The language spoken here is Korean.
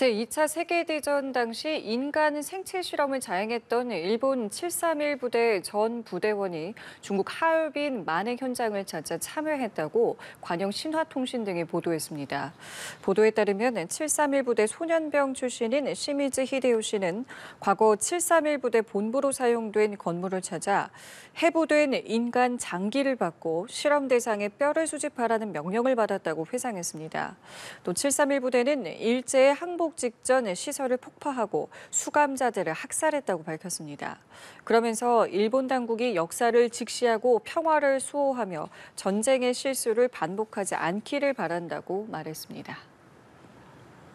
제2차 세계대전 당시 인간 생체 실험을 자행했던 일본 731 부대 전 부대원이 중국 하얼빈 만행 현장을 찾아 참여했다고 관영 신화통신 등이 보도했습니다. 보도에 따르면 731 부대 소년병 출신인 시미즈 히데오 씨는 과거 731 부대 본부로 사용된 건물을 찾아 해부된 인간 장기를 받고 실험 대상의 뼈를 수집하라는 명령을 받았다고 회상했습니다. 또731 부대는 일제의 항복 출국 직전 에 시설을 폭파하고 수감자들을 학살했다고 밝혔습니다. 그러면서 일본 당국이 역사를 직시하고 평화를 수호하며 전쟁의 실수를 반복하지 않기를 바란다고 말했습니다.